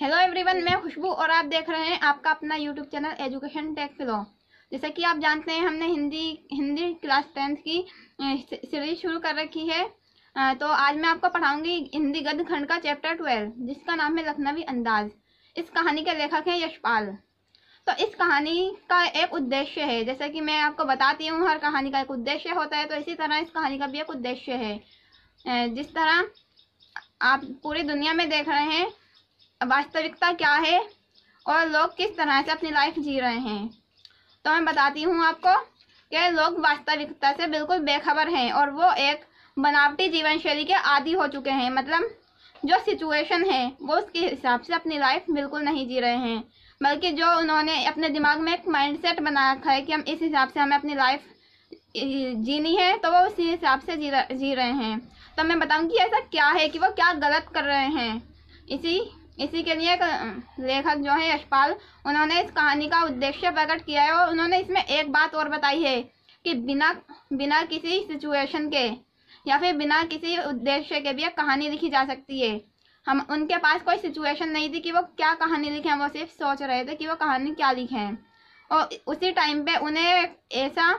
Hello everyone मैं खुशबू और आप देख रहे हैं आपका अपना YouTube channel education tech flow जैसे कि आप जानते हैं हमने हिंदी हिंदी क्लास टेंथ की सीरीज शुरू कर रखी है तो आज मैं आपको पढ़ाऊंगी हिंदी गद्य खंड का चैप्टर ट्वेल्व जिसका नाम है लखनवी अंदाज इस कहानी के लेखक हैं यशपाल तो इस कहानी का एक उद्देश्य है जैसे कि मैं आपको बताती हूँ हर कहानी का एक उद्देश्य होता है तो इसी तरह इस कहानी का भी एक उद्देश्य है जिस तरह आप पूरी दुनिया में देख रहे हैं वास्तविकता क्या है और लोग किस तरह से अपनी लाइफ जी रहे हैं तो मैं बताती हूँ आपको कि लोग वास्तविकता से बिल्कुल बेखबर हैं और वो एक बनावटी जीवन शैली के आदि हो चुके हैं मतलब जो सिचुएशन है वो उसके हिसाब से अपनी लाइफ बिल्कुल नहीं जी रहे हैं बल्कि जो उन्होंने अपने दिमाग में एक माइंडसेट बना रखा है कि हम इस हिसाब से हमें अपनी लाइफ जीनी है तो वो उसी हिसाब से जी जी रहे हैं तो मैं बताऊँ कि ऐसा क्या है कि वो क्या गलत कर रहे हैं इसी इसी के लिए लेखक जो है यशपाल उन्होंने इस कहानी का उद्देश्य प्रकट किया है और उन्होंने इसमें एक बात और बताई है कि बिना बिना किसी सिचुएशन के या फिर बिना किसी उद्देश्य के भी एक कहानी लिखी जा सकती है हम उनके पास कोई सिचुएशन नहीं थी कि वो क्या कहानी लिखें वो सिर्फ सोच रहे थे कि वो कहानी क्या लिखें और उसी टाइम पे उन्हें ऐसा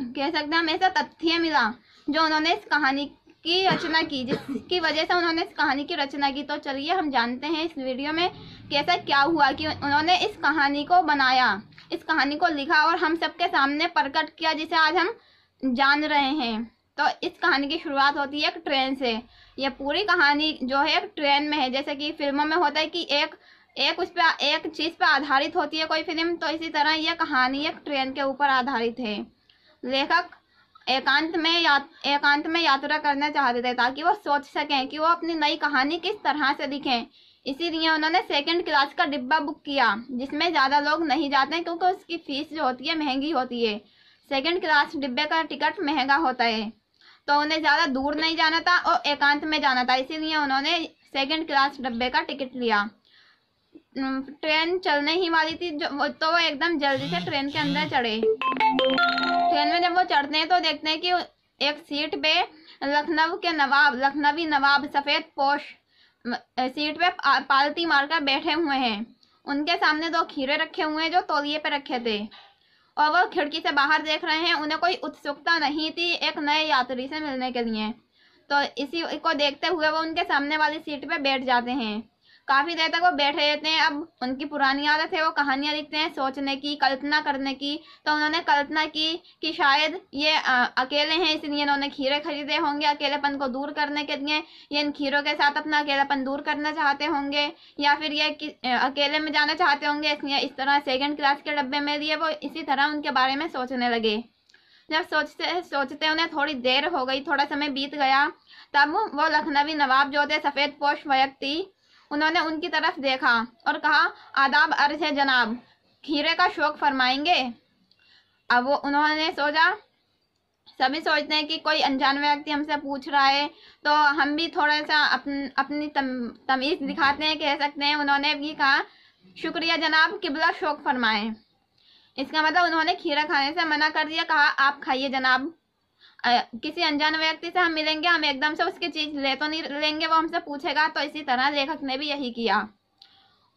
कह सकते हैं हम ऐसा तथ्य मिला जो उन्होंने इस कहानी की रचना की जिसकी वजह से उन्होंने इस कहानी की रचना की तो चलिए हम जानते हैं इस वीडियो में कैसा क्या हुआ कि उन्होंने इस कहानी को बनाया इस कहानी को लिखा और हम सबके सामने प्रकट किया जिसे आज हम जान रहे हैं तो इस कहानी की शुरुआत होती है एक ट्रेन से यह पूरी कहानी जो है एक ट्रेन में है जैसे कि फिल्मों में होता है कि एक एक उस पर एक चीज़ पर आधारित होती है कोई फिल्म तो इसी तरह यह कहानी एक ट्रेन के ऊपर आधारित है लेखक एकांत में या एकांत में यात्रा करना चाहते थे ताकि वो सोच सकें कि वो अपनी नई कहानी किस तरह से लिखें इसीलिए उन्होंने सेकंड क्लास का डिब्बा बुक किया जिसमें ज़्यादा लोग नहीं जाते क्योंकि उसकी फ़ीस जो होती है महंगी होती है सेकंड क्लास डिब्बे का टिकट महंगा होता है तो उन्हें ज़्यादा दूर नहीं जाना था और एकांत में जाना था इसीलिए उन्होंने सेकेंड क्लास डिब्बे का टिकट लिया ट्रेन चलने ही वाली थी तो वो एकदम जल्दी से ट्रेन के अंदर चढ़े ट्रेन में जब वो चढ़ते हैं तो देखते हैं कि एक सीट पे लखनऊ के नवाब लखनवी नवाब सफ़ेद पोश सीट पे पालती मारकर बैठे हुए हैं उनके सामने दो खीरे रखे हुए हैं जो तोलिए पे रखे थे और वो खिड़की से बाहर देख रहे हैं उन्हें कोई उत्सुकता नहीं थी एक नए यात्री से मिलने के लिए तो इसी को देखते हुए वो उनके सामने वाली सीट पे बैठ जाते हैं काफ़ी देर तक वो बैठे रहते हैं अब उनकी पुरानी आदत है वो कहानियाँ लिखते हैं सोचने की कल्पना करने की तो उन्होंने कल्पना की कि शायद ये आ, अकेले हैं इसलिए इन्होंने खीरे खरीदे होंगे अकेलेपन को दूर करने के लिए ये इन खीरों के साथ अपना अकेलापन दूर करना चाहते होंगे या फिर ये अकेले में जाना चाहते होंगे इसलिए इस तरह सेकेंड क्लास के डब्बे में लिए वो इसी तरह उनके बारे में सोचने लगे जब सोचते सोचते उन्हें थोड़ी देर हो गई थोड़ा समय बीत गया तब वो लखनवी नवाब जो थे सफ़ेद पोष व्यक्ति उन्होंने उनकी तरफ देखा और कहा आदाब अर्ज है जनाब खीरे का शौक फरमाएंगे अब वो उन्होंने सोचा सभी सोचते हैं कि कोई अनजान व्यक्ति हमसे पूछ रहा है तो हम भी थोड़ा सा अपन, अपनी तम, तमीज़ दिखाते हैं कह सकते हैं उन्होंने भी कहा शुक्रिया जनाब किबला शौक फरमाएं इसका मतलब उन्होंने खीरा खाने से मना कर दिया कहा आप खाइए जनाब किसी अनजान व्यक्ति से हम मिलेंगे हम एकदम से उसकी चीज ले तो नहीं लेंगे वो हमसे पूछेगा तो इसी तरह लेखक ने भी यही किया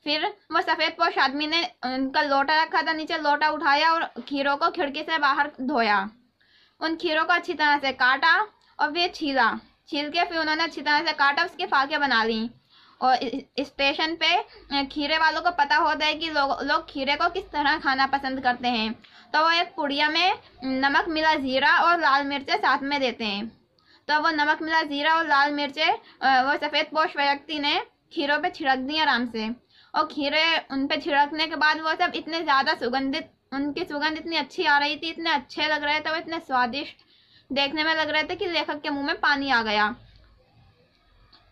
फिर वो सफेद पोष आदमी ने उनका लोटा रखा था नीचे लोटा उठाया और खीरों को खिड़की से बाहर धोया उन खीरों को अच्छी तरह से काटा और फिर छीला छील के फिर उन्होंने अच्छी तरह से काटा उसके फाके बना ली और स्टेशन पे खीरे वालों को पता होता है कि लोग लोग खीरे को किस तरह खाना पसंद करते हैं तो वो एक पुड़िया में नमक मिला ज़ीरा और लाल मिर्चें साथ में देते हैं तो वो नमक मिला ज़ीरा और लाल मिर्चें वो सफ़ेद पोष व्यक्ति ने खीरों पे छिड़क दी आराम से और खीरे उन पर छिड़कने के बाद वो सब इतने ज़्यादा सुगंधित उनकी सुगंध इतनी अच्छी आ रही थी इतने अच्छे लग रहे थे वो इतने स्वादिष्ट देखने में लग रहे थे कि लेखक के मुंह में पानी आ गया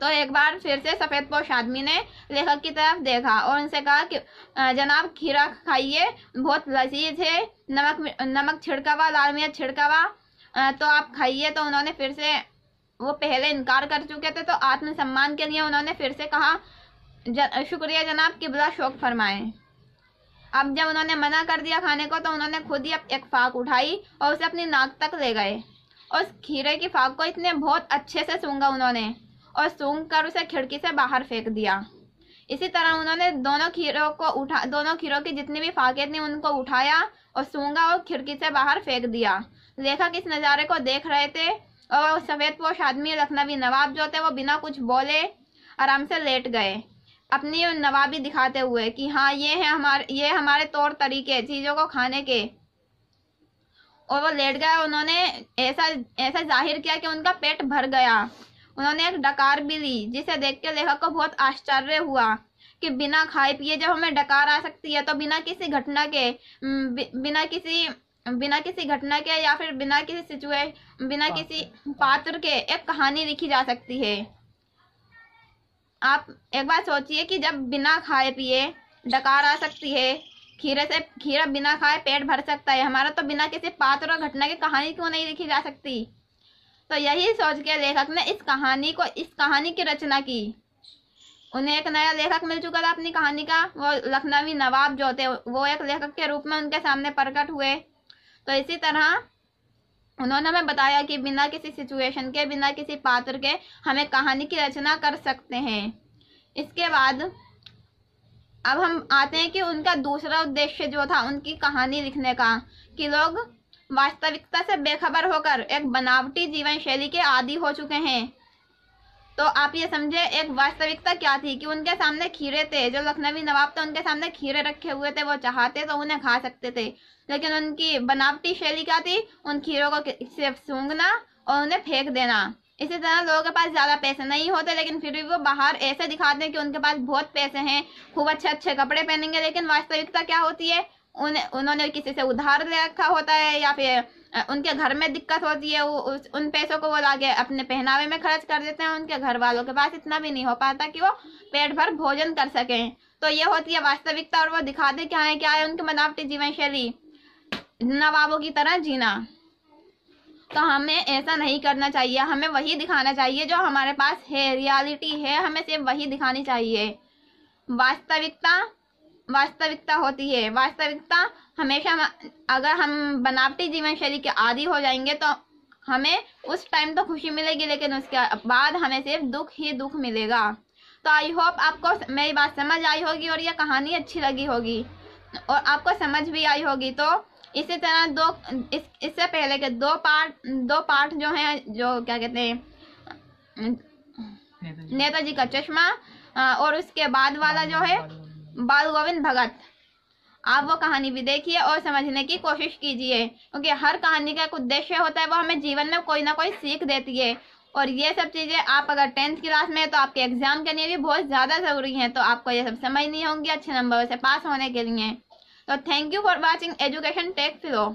तो एक बार फिर से सफ़ेद पोश आदमी ने लेखक की तरफ देखा और उनसे कहा कि जनाब खीरा खाइए बहुत लजीज है नमक नमक छिड़का हुआ लाल मिर्च छिड़का हुआ तो आप खाइए तो उन्होंने फिर से वो पहले इनकार कर चुके थे तो आत्मसम्मान के लिए उन्होंने फिर से कहा ज, शुक्रिया जनाब किबला शौक फरमाएं अब जब उन्होंने मना कर दिया खाने को तो उन्होंने खुद ही एक फाक उठाई और उसे अपनी नाक तक ले गए उस खीरे की फाक को इतने बहुत अच्छे से सूंगा उन्होंने और सूंघ कर उसे खिड़की से बाहर फेंक दिया इसी तरह उन्होंने दोनों खीरों को उठा दोनों खीरों की जितनी भी फाके थी उनको उठाया और सूंघा और खिड़की से बाहर फेंक दिया लेखक इस नज़ारे को देख रहे थे और सफ़ेद पोश आदमी लखनवी नवाब जो थे वो बिना कुछ बोले आराम से लेट गए अपनी नवाबी दिखाते हुए कि हाँ ये है हमारे ये हमारे तौर तरीके चीज़ों को खाने के और वो लेट गए उन्होंने ऐसा ऐसा जाहिर किया कि उनका पेट भर गया उन्होंने एक डकार भी ली जिसे देख के लेखक को बहुत आश्चर्य हुआ कि बिना खाए पिए जब हमें डकार आ सकती है तो बिना किसी घटना के बिना किसी बिना किसी घटना के या फिर बिना किसी सिचुए बिना हाँ। किसी पात्र के एक कहानी लिखी जा सकती है आप एक बार सोचिए कि जब बिना खाए पिए डकार आ सकती है खीरे से खीरा बिना खाए पेट भर सकता है हमारा तो बिना किसी पात्र और घटना की कहानी क्यों नहीं लिखी जा सकती तो यही सोच के लेखक ने इस कहानी को इस कहानी की रचना की उन्हें एक नया लेखक मिल चुका था अपनी कहानी का वो लखनवी नवाब जो थे वो एक लेखक के रूप में उनके सामने प्रकट हुए तो इसी तरह उन्होंने हमें बताया कि बिना किसी सिचुएशन के बिना किसी पात्र के हमें कहानी की रचना कर सकते हैं इसके बाद अब हम आते हैं कि उनका दूसरा उद्देश्य जो था उनकी कहानी लिखने का कि लोग वास्तविकता से बेखबर होकर एक बनावटी जीवन शैली के आदि हो चुके हैं तो आप ये समझे एक वास्तविकता क्या थी कि उनके सामने खीरे थे जो लखनवी नवाब थे तो उनके सामने खीरे रखे हुए थे वो चाहते तो उन्हें खा सकते थे लेकिन उनकी बनावटी शैली क्या थी उन खीरों को सिर्फ सूंघना और उन्हें फेंक देना इसी तरह लोगों के पास ज़्यादा पैसे नहीं होते लेकिन फिर भी वो बाहर ऐसे दिखाते हैं कि उनके पास बहुत पैसे हैं खूब अच्छे अच्छे कपड़े पहनेंगे लेकिन वास्तविकता क्या होती है उन उन्होंने किसी से उधार ले रखा होता है या फिर उनके घर में दिक्कत होती है वो उस उन पैसों को वो लागे अपने पहनावे में खर्च कर देते हैं उनके घर वालों के पास इतना भी नहीं हो पाता कि वो पेट भर भोजन कर सकें तो ये होती है वास्तविकता और वो दिखाते क्या है क्या है उनकी बनावटी जीवन शैली नवाबों की तरह जीना तो हमें ऐसा नहीं करना चाहिए हमें वही दिखाना चाहिए जो हमारे पास है रियलिटी है हमें सिर्फ वही दिखानी चाहिए वास्तविकता वास्तविकता होती है वास्तविकता हमेशा अगर हम बनावटी जीवन शैली के आदि हो जाएंगे तो हमें उस टाइम तो खुशी मिलेगी लेकिन उसके बाद हमें सिर्फ दुख ही दुख मिलेगा तो आई होप आपको मेरी बात समझ आई होगी और यह कहानी अच्छी लगी होगी और आपको समझ भी आई होगी तो इसी तरह दो इस इससे पहले के दो पार्ट दो पार्ट जो हैं जो क्या कहते हैं नेताजी का चश्मा और उसके बाद वाला जो है बाल गोविंद भगत आप वो कहानी भी देखिए और समझने की कोशिश कीजिए क्योंकि हर कहानी का एक उद्देश्य होता है वो हमें जीवन में कोई ना कोई सीख देती है और ये सब चीज़ें आप अगर टेंथ क्लास में है तो आपके एग्जाम के लिए भी बहुत ज़्यादा ज़रूरी हैं तो आपको ये सब समझनी होंगी अच्छे नंबर से पास होने के लिए तो thank you for watching education tech flow